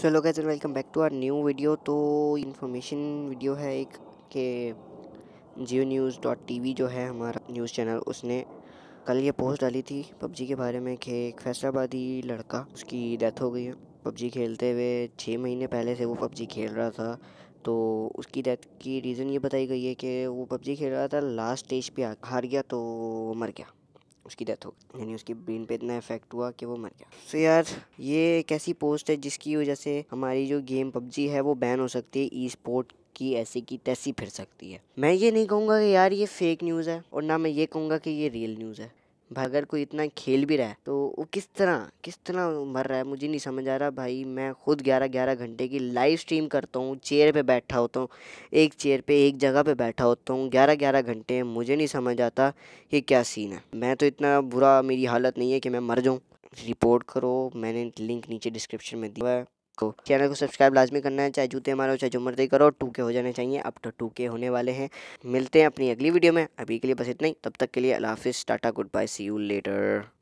so hello welcome back to our new video तो information video है एक के Geo news dot T V जो है हमारा न्यूज़ चैनल उसने कल ये पोस्ट डाली थी पबजी के बारे में कि एक फैसलाबादी लड़का उसकी डेथ हो गई है पबजी खेलते हुए छः महीने पहले से वो पबजी खेल रहा था तो उसकी डेथ की रीज़न ये बताई गई है कि वो पबजी खेल रहा था लास्ट स्टेज पर हार गया तो मर गया उसकी डेथ हो गई यानी उसकी ब्रेन पे इतना इफेक्ट हुआ कि वो मर गया सो so यार ये एक ऐसी पोस्ट है जिसकी वजह से हमारी जो गेम पबजी है वो बैन हो सकती है ई स्पोर्ट की ऐसी की तैसी फिर सकती है मैं ये नहीं कहूँगा कि यार ये फेक न्यूज़ है और ना मैं ये कहूँगा कि ये रियल न्यूज़ है अगर कोई इतना खेल भी रहा है तो वो किस तरह किस तरह मर रहा है मुझे नहीं समझ आ रहा भाई मैं खुद ग्यारह ग्यारह घंटे की लाइव स्ट्रीम करता हूँ चेयर पे बैठा होता हूँ एक चेयर पे एक जगह पे बैठा होता हूँ ग्यारह ग्यारह घंटे मुझे नहीं समझ आता कि क्या सीन है मैं तो इतना बुरा मेरी हालत नहीं है कि मैं मर जाऊँ रिपोर्ट करो मैंने लिंक नीचे डिस्क्रिप्शन में दिया है को चैनल को सब्सक्राइब लाजमी करना है चाहे जूते मारो चाहे जो मर्जी करो टू के हो जाने चाहिए अब तो टू के होने वाले हैं मिलते हैं अपनी अगली वीडियो में अभी के लिए बस इतना ही तब तक के लिए अला हाफिज़ tata good bye see you letter